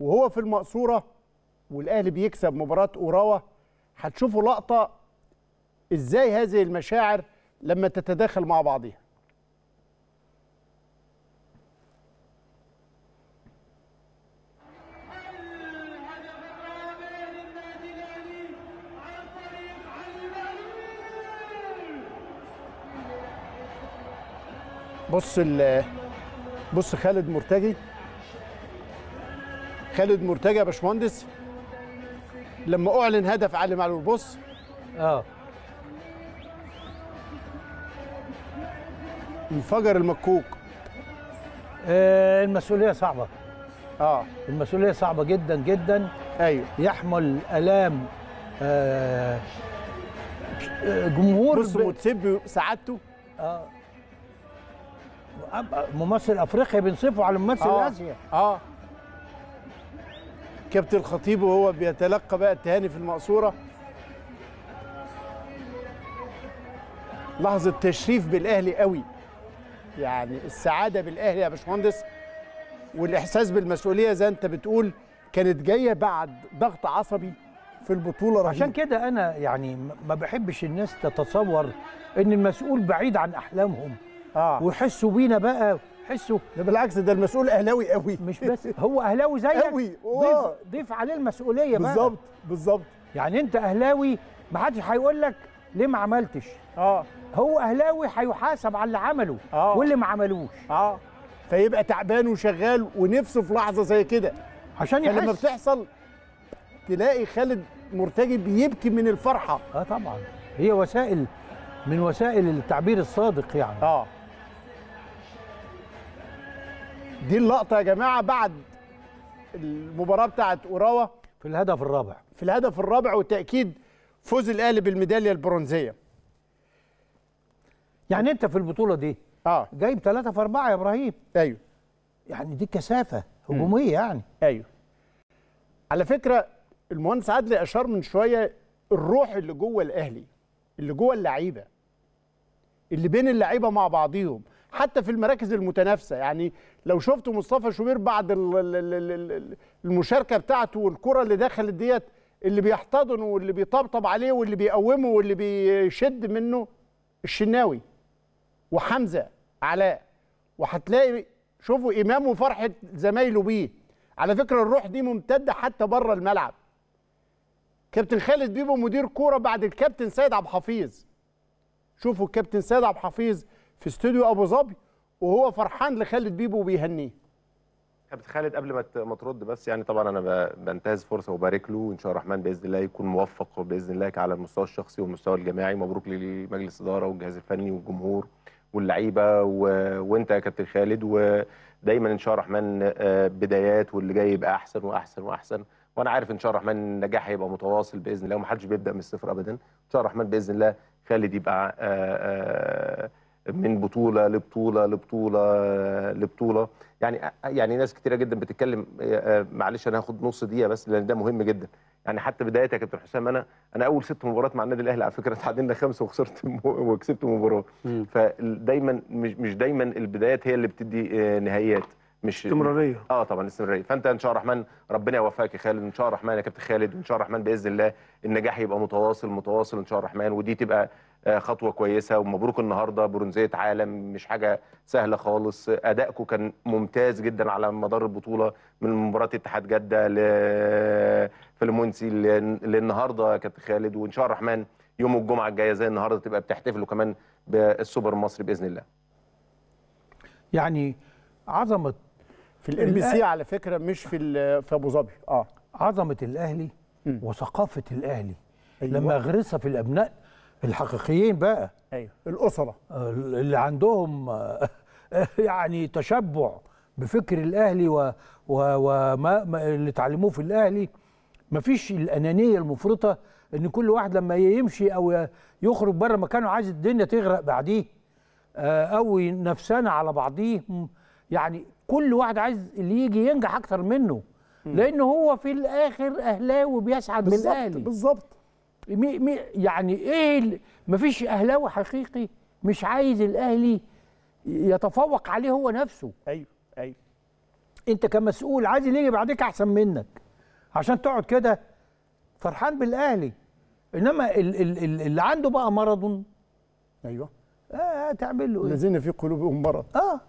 وهو في المقصوره والاهلي بيكسب مباراه اوراوا هتشوفوا لقطه ازاي هذه المشاعر لما تتداخل مع بعضها بص بص خالد مرتجي خالد مرتجى يا باشمهندس لما اعلن هدف علي معلول بص اه انفجر المكوك آه، المسؤوليه صعبه اه المسؤوليه صعبه جدا جدا ايوه يحمل الام آه جمهور بص وتسيب سعادته اه ممثل افريقيا بينصفوا على ممثل آه. اسيا اه كابتن الخطيب وهو بيتلقى بقى التهاني في المقصوره لحظه تشريف بالاهلي قوي يعني السعاده بالاهلي يا باشمهندس والاحساس بالمسؤوليه زي انت بتقول كانت جايه بعد ضغط عصبي في البطوله رهيب. عشان كده انا يعني ما بحبش الناس تتصور ان المسؤول بعيد عن احلامهم آه. ويحسوا بينا بقى حسه ده بالعكس ده المسؤول اهلاوي قوي مش بس هو اهلاوي زيك قوي ضيف آه. ضيف عليه المسؤوليه بقى بالظبط بالظبط يعني انت اهلاوي ما حدش هيقول لك ليه ما عملتش اه هو اهلاوي هيحاسب على اللي عمله آه. واللي ما عملوش اه فيبقى تعبان وشغال ونفسه في لحظه زي كده عشان يحس لما بتحصل تلاقي خالد مرتجي بيبكي من الفرحه اه طبعا هي وسائل من وسائل التعبير الصادق يعني اه دي اللقطه يا جماعه بعد المباراه بتاعت اوراوا في الهدف الرابع في الهدف الرابع وتاكيد فوز الاهلي بالميداليه البرونزيه يعني انت في البطوله دي اه جايب ثلاثة في أربعة يا ابراهيم ايوه يعني دي كثافه هجوميه يعني ايوه على فكره المهندس عدلي اشار من شويه الروح اللي جوه الاهلي اللي جوه اللعيبه اللي بين اللعيبه مع بعضيهم حتى في المراكز المتنافسه يعني لو شفتوا مصطفى شوبير بعد المشاركه بتاعته والكره اللي دخلت ديت اللي بيحتضنه واللي بيطبطب عليه واللي بيقومه واللي بيشد منه الشناوي وحمزه علاء وهتلاقي شوفوا امام وفرحه زمايله بيه على فكره الروح دي ممتده حتى بره الملعب كابتن خالد بيبو مدير كوره بعد الكابتن سيد عبد الحفيظ شوفوا الكابتن سيد عبد الحفيظ في استوديو ابو ظبي وهو فرحان لخالد بيبو وبيهنيه كابتن خالد قبل ما ما ترد بس يعني طبعا انا بنتهز فرصه وبارك له وان شاء الله الرحمن باذن الله يكون موفق باذن الله على المستوى الشخصي والمستوى الجماعي مبروك لمجلس الاداره والجهاز الفني والجمهور واللعيبه و... وانت يا كابتن خالد ودايما ان شاء الله الرحمن آه، بدايات واللي جاي يبقى احسن واحسن واحسن وانا عارف ان شاء الله الرحمن النجاح هيبقى متواصل باذن الله ومحدش بيبدا من الصفر ابدا ان شاء الله الرحمن باذن الله خالد يبقى آآ آه، آآ آه، من بطوله لبطوله لبطوله لبطوله يعني يعني ناس كتيره جدا بتتكلم آه، آه، معلش انا هاخد نص دقيقه بس لان ده مهم جدا يعني حتى بدايتها يا كابتن حسام انا انا اول ست مباريات مع النادي الاهلي على فكره تعادلنا خمسه وخسرت وكسبت مباراه فدايما مش مش دايما البدايات هي اللي بتدي آه، نهائيات مش استمراريه اه طبعا استمراريه فانت ان شاء الله الرحمن ربنا يوفقك يا خالد ان شاء الله الرحمن يا كابتن خالد ان شاء الله الرحمن باذن الله النجاح يبقى متواصل متواصل ان شاء الله الرحمن ودي تبقى آه، خطوه كويسه ومبروك النهارده برونزيه عالم مش حاجه سهله خالص ادائكم كان ممتاز جدا على مدار البطوله من مباراه اتحاد جده لفلمونسي للنهارده يا كابتن خالد وان شاء الرحمن يوم الجمعه الجايه زي النهارده تبقى بتحتفلوا كمان بالسوبر المصري باذن الله. يعني عظمه في الام بي سي على فكره مش في في ابو ظبي اه عظمه الاهلي م. وثقافه الاهلي أيوة. لما غرسها في الابناء الحقيقيين بقى ايوه الاسره اللي عندهم يعني تشبع بفكر الاهلي و... و... وما اللي اتعلموه في الاهلي مفيش الانانيه المفرطه ان كل واحد لما يمشي او يخرج بره مكانه عايز الدنيا تغرق بعديه آه، او نفسنا على بعضيه يعني كل واحد عايز اللي يجي ينجح اكتر منه لانه هو في الاخر اهلاوي وبيسعد بالاهلي بالظبط مي مي يعني ايه مفيش اهلاوي حقيقي مش عايز الاهلي يتفوق عليه هو نفسه ايوه ايوه انت كمسؤول عايز اللي يجي بعدك احسن منك عشان تقعد كده فرحان بالاهلي انما اللي عنده بقى مرض ايوه اه تعمل له ايه الذين في قلوبهم مرض اه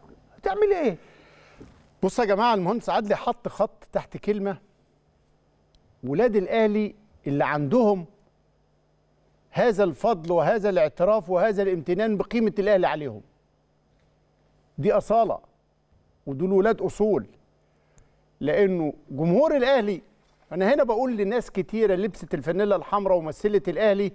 تعمل ايه بصوا يا جماعه المهندس عدلي حط خط تحت كلمه ولاد الاهلي اللي عندهم هذا الفضل وهذا الاعتراف وهذا الامتنان بقيمة الأهلي عليهم دي أصالة ودول ولاد أصول لأنه جمهور الأهلي أنا هنا بقول لناس كتيرة لبست الفانيلا الحمراء ومثلت الأهلي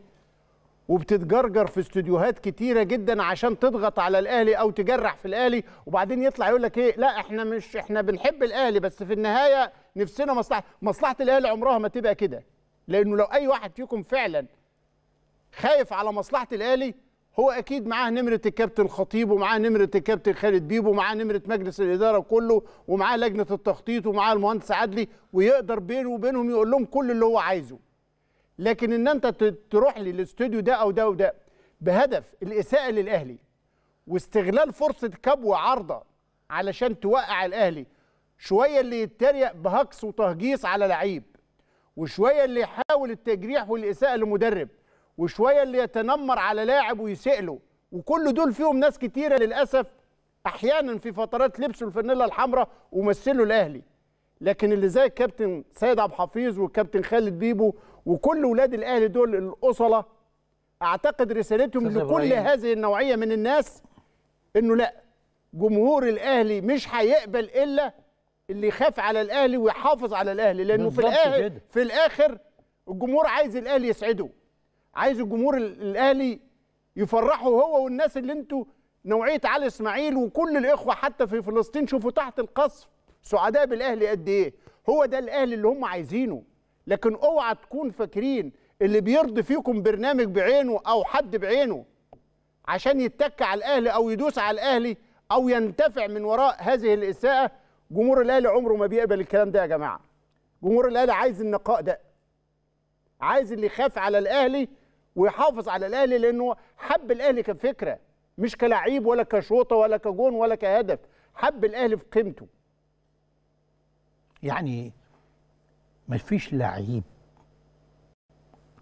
وبتتجرجر في استوديوهات كتيرة جدا عشان تضغط على الأهلي أو تجرح في الأهلي وبعدين يطلع يقول لك إيه لا إحنا مش إحنا بنحب الأهلي بس في النهاية نفسنا مصلحة مصلحة الأهلي عمرها ما تبقى كده لأنه لو أي واحد فيكم فعلا خايف على مصلحه الاهلي هو اكيد معاه نمره الكابتن خطيب ومعاه نمره الكابتن خالد بيبو ومعاه نمره مجلس الاداره كله ومعاه لجنه التخطيط ومعاه المهندس عدلي ويقدر بينه وبينهم يقول لهم كل اللي هو عايزه لكن ان انت تروح لي الاستوديو ده او ده وده بهدف الاساءه للاهلي واستغلال فرصه كبوه عارضه علشان توقع الاهلي شويه اللي يتريق بهجص وتهجيص على لعيب وشويه اللي يحاول التجريح والاساءه لمدرب وشويه اللي يتنمر على لاعب ويسأله وكل دول فيهم ناس كتيره للاسف احيانا في فترات لبسوا الفانيلا الحمراء ومثلوا الاهلي لكن اللي زي الكابتن سيد عبد الحفيظ والكابتن خالد بيبو وكل ولاد الاهلي دول الاصله اعتقد رسالتهم لكل هذه النوعيه من الناس انه لا جمهور الاهلي مش هيقبل الا اللي يخاف على الاهلي ويحافظ على الاهلي لانه في الاخر في الاخر الجمهور عايز الاهلي يسعده عايز الجمهور الاهلي يفرحوا هو والناس اللي انتوا نوعيه علي اسماعيل وكل الاخوه حتى في فلسطين شوفوا تحت القصف سعداء بالاهلي قد ايه هو ده الاهلي اللي هم عايزينه لكن اوعى تكون فاكرين اللي بيرضي فيكم برنامج بعينه او حد بعينه عشان يتك على الاهلي او يدوس على الاهلي او ينتفع من وراء هذه الاساءه جمهور الاهلي عمره ما بيقبل الكلام ده يا جماعه جمهور الاهلي عايز النقاء ده عايز اللي يخاف على الاهلي ويحافظ على الاهلي لانه حب الاهلي كفكره مش كلاعب ولا كشوطه ولا كجون ولا كهدف حب الاهلي في قيمته يعني ما فيش لعيب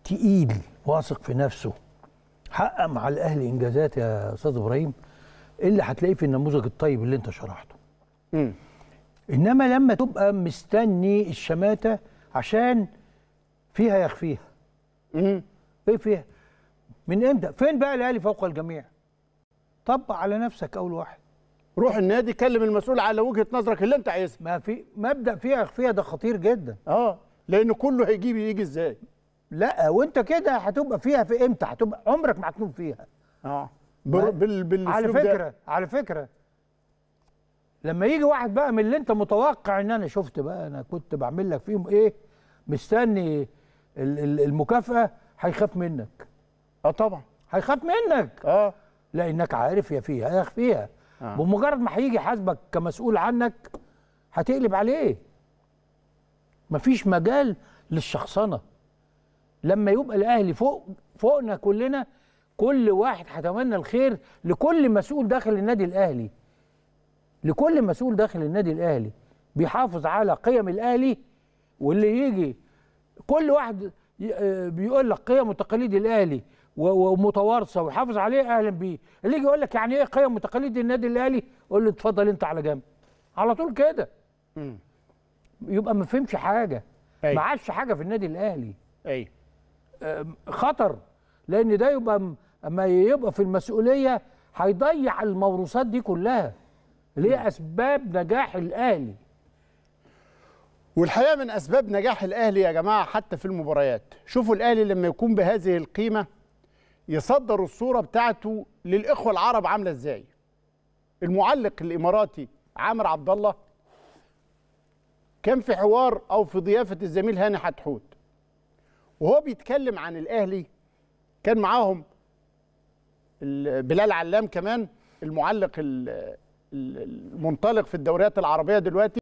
تقيل واثق في نفسه حقق مع الاهلي انجازات يا استاذ ابراهيم الا هتلاقيه في النموذج الطيب اللي انت شرحته م. انما لما تبقى مستني الشماته عشان فيها يخفيها ايه فيها من امتى فين بقى الاهلي فوق الجميع طبق على نفسك اول واحد روح النادي كلم المسؤول على وجهه نظرك اللي انت عايزها ما في مبدا فيها فيها ده خطير جدا اه لان كله هيجيب يجي ازاي لا وانت كده هتبقى فيها في امتى هتبقى عمرك ما هتكون فيها اه بال بال بال على فكره ده. على فكره لما يجي واحد بقى من اللي انت متوقع ان انا شفت بقى انا كنت بعمل لك فيهم ايه مستني المكافاه هيخاف منك اه طبعا هيخاف منك اه لانك عارف يا فيها يا فيها آه. بمجرد ما هيجي حاسبك كمسؤول عنك هتقلب عليه مفيش مجال للشخصنه لما يبقى الاهلي فوق فوقنا كلنا كل واحد هيتمنى الخير لكل مسؤول داخل النادي الاهلي لكل مسؤول داخل النادي الاهلي بيحافظ على قيم الاهلي واللي يجي كل واحد آه، بيقول لك قيم وتقاليد الاهلي ومتوارثه وحافظ عليه اهلا بيه اللي يجي يقول لك يعني ايه قيم وتقاليد النادي الاهلي قول له اتفضل انت على جنب على طول كده يبقى ما فهمش حاجه ما عادش حاجه في النادي الاهلي اي خطر لان ده يبقى اما يبقى في المسؤوليه هيضيع الموروثات دي كلها ليه اسباب نجاح الاهلي والحقيقه من اسباب نجاح الاهلي يا جماعه حتى في المباريات شوفوا الاهلي لما يكون بهذه القيمه يصدر الصوره بتاعته للاخوه العرب عامله ازاي المعلق الاماراتي عامر عبد الله كان في حوار او في ضيافه الزميل هاني حتحوت وهو بيتكلم عن الاهلي كان معاهم بلال علام كمان المعلق المنطلق في الدوريات العربيه دلوقتي